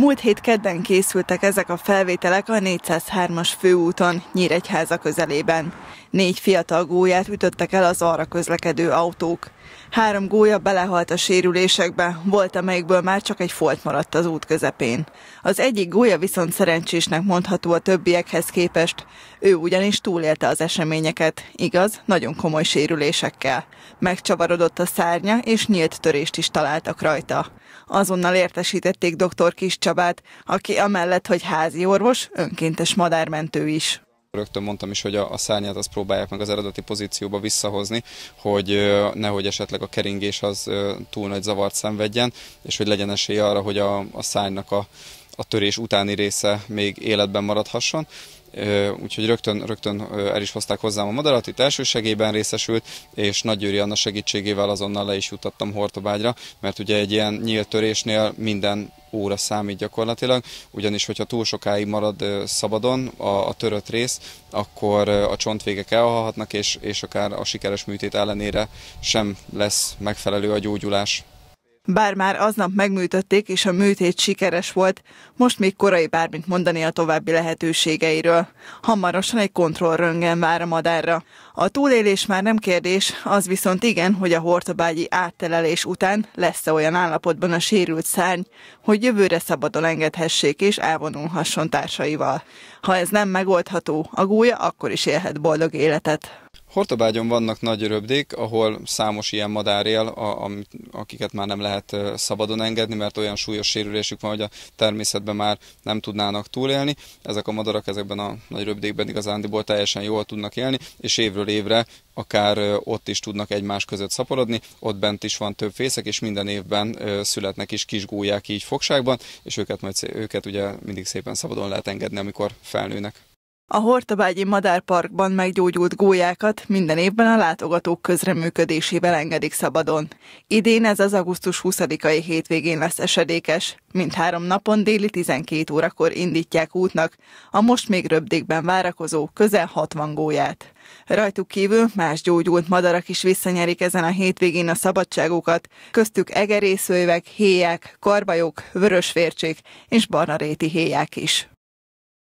Múlt hét kedden készültek ezek a felvételek a 403-as főúton, Nyíregyháza közelében. Négy fiatal gólyát ütöttek el az arra közlekedő autók. Három gólya belehalt a sérülésekbe, volt amelyikből már csak egy folt maradt az út közepén. Az egyik gólya viszont szerencsésnek mondható a többiekhez képest. Ő ugyanis túlélte az eseményeket, igaz, nagyon komoly sérülésekkel. Megcsavarodott a szárnya, és nyílt törést is találtak rajta. Azonnal értesítették dr. Kis Csabát, aki amellett, hogy házi orvos, önkéntes madármentő is. Rögtön mondtam is, hogy a, szárnyát azt próbálják meg az eredeti pozícióba visszahozni, hogy nehogy esetleg a keringés az túl nagy zavart szenvedjen, és hogy legyen esély arra, hogy a, a szárnynak a, a törés utáni része még életben maradhasson. Úgyhogy rögtön, rögtön el is hozták hozzám a madarat, itt elsősegélyben részesült, és Nagy Győri Anna segítségével azonnal le is jutottam Hortobágyra, mert ugye egy ilyen nyílt törésnél minden óra számít gyakorlatilag, ugyanis hogyha túl sokáig marad szabadon a, a törött rész, akkor a csontvégek elhalhatnak, és, és akár a sikeres műtét ellenére sem lesz megfelelő a gyógyulás. Bár már aznap megműtötték, és a műtét sikeres volt, most még korai bármit mondani a további lehetőségeiről. Hamarosan egy kontrollröngen vár a madárra. A túlélés már nem kérdés, az viszont igen, hogy a hortobágyi áttelelés után lesz -e olyan állapotban a sérült szárny, hogy jövőre szabadon engedhessék és elvonulhasson társaival. Ha ez nem megoldható, a gólya akkor is élhet boldog életet. Hortobágyon vannak nagy röbdék, ahol számos ilyen madár él, a, a, akiket már nem lehet szabadon engedni, mert olyan súlyos sérülésük van, hogy a természetben már nem tudnának túlélni. Ezek a madarak ezekben a nagy röbdékben igazándiból teljesen jól tudnak élni, és évről évre akár ott is tudnak egymás között szaporodni, ott bent is van több fészek, és minden évben születnek is kis gólyák így fogságban, és őket, majd, őket ugye mindig szépen szabadon lehet engedni, amikor felnőnek. A hortobágyi Madárparkban meggyógyult gólyákat minden évben a látogatók közreműködésével engedik szabadon. Idén ez az augusztus 20-ai hétvégén lesz esedékes. Mindhárom napon déli 12 órakor indítják útnak a most még röbdékben várakozó közel 60 gólyát. Rajtuk kívül más gyógyult madarak is visszanyerik ezen a hétvégén a szabadságukat, köztük egerészőjvek, héják, karbajok, vörösvércsék és barnaréti héják is.